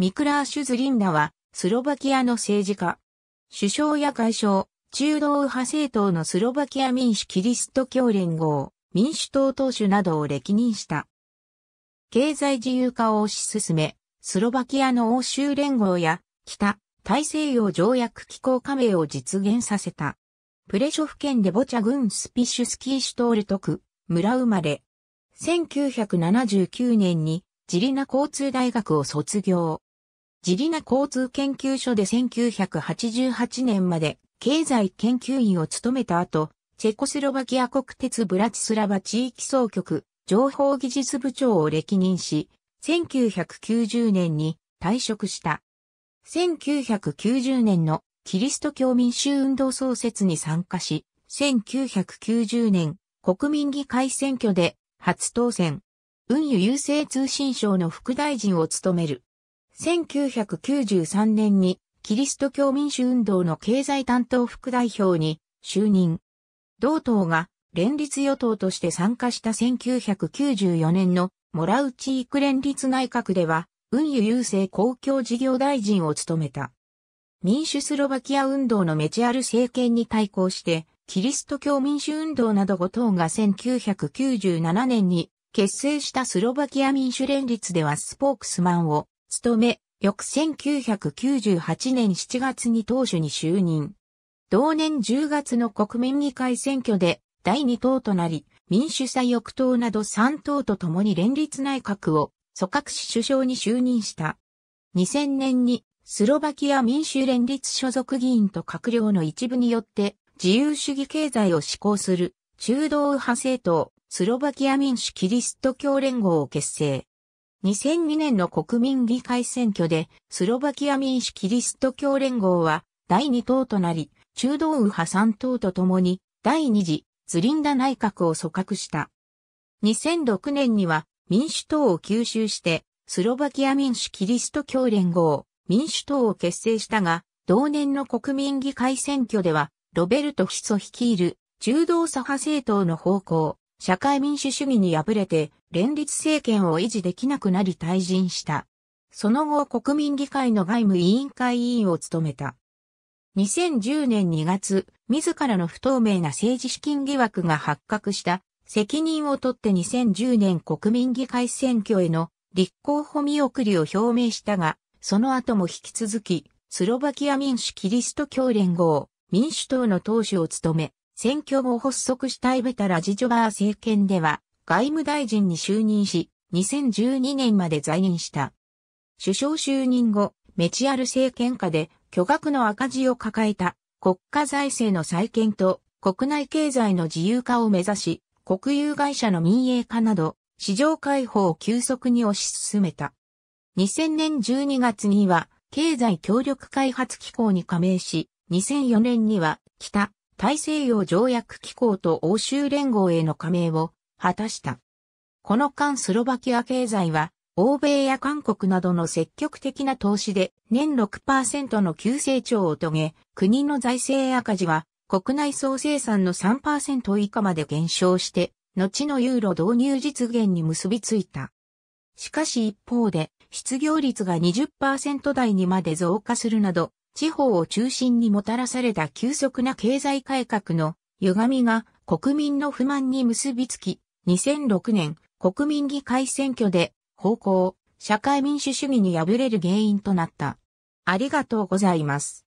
ミクラーシュズリンダは、スロバキアの政治家。首相や外相、中道右派政党のスロバキア民主キリスト教連合、民主党党首などを歴任した。経済自由化を推し進め、スロバキアの欧州連合や、北、大西洋条約機構加盟を実現させた。プレショフ県でボチャ郡スピッシュスキーシュトールト村生まれ。1979年に、ジリナ交通大学を卒業。ジリナ交通研究所で1988年まで経済研究員を務めた後、チェコスロバキア国鉄ブラチスラバ地域総局情報技術部長を歴任し、1990年に退職した。1990年のキリスト教民衆運動創設に参加し、1990年国民議会選挙で初当選。運輸郵政通信省の副大臣を務める。1993年にキリスト教民主運動の経済担当副代表に就任。同党が連立与党として参加した1994年のモラウチーク連立内閣では、運輸郵政公共事業大臣を務めた。民主スロバキア運動のメチアル政権に対抗して、キリスト教民主運動など5党が1997年に結成したスロバキア民主連立ではスポークスマンを務め、翌1998年7月に党首に就任。同年10月の国民議会選挙で第2党となり、民主左翼党など3党と共に連立内閣を組閣し首相に就任した。2000年にスロバキア民主連立所属議員と閣僚の一部によって自由主義経済を施行する中道右派政党スロバキア民主キリスト教連合を結成。2002年の国民議会選挙で、スロバキア民主キリスト教連合は第2党となり、中道右派3党とともに第2次ズリンダ内閣を組閣した。2006年には民主党を吸収して、スロバキア民主キリスト教連合、民主党を結成したが、同年の国民議会選挙では、ロベルト・ヒィソ率いる中道左派政党の方向、社会民主主義に敗れて連立政権を維持できなくなり退陣した。その後国民議会の外務委員会委員を務めた。2010年2月、自らの不透明な政治資金疑惑が発覚した責任を取って2010年国民議会選挙への立候補見送りを表明したが、その後も引き続き、スロバキア民主キリスト教連合、民主党の党首を務め、選挙後発足したイベタラ・ジジョバー政権では、外務大臣に就任し、2012年まで在任した。首相就任後、メチアル政権下で巨額の赤字を抱えた国家財政の再建と国内経済の自由化を目指し、国有会社の民営化など、市場開放を急速に推し進めた。2000年12月には、経済協力開発機構に加盟し、2004年には、北、大西洋条約機構と欧州連合への加盟を果たした。この間スロバキア経済は、欧米や韓国などの積極的な投資で年6%の急成長を遂げ、国の財政赤字は国内総生産の3%以下まで減少して、後のユーロ導入実現に結びついた。しかし一方で、失業率が20%台にまで増加するなど、地方を中心にもたらされた急速な経済改革の歪みが国民の不満に結びつき、2006年国民議会選挙で方向、社会民主主義に敗れる原因となった。ありがとうございます。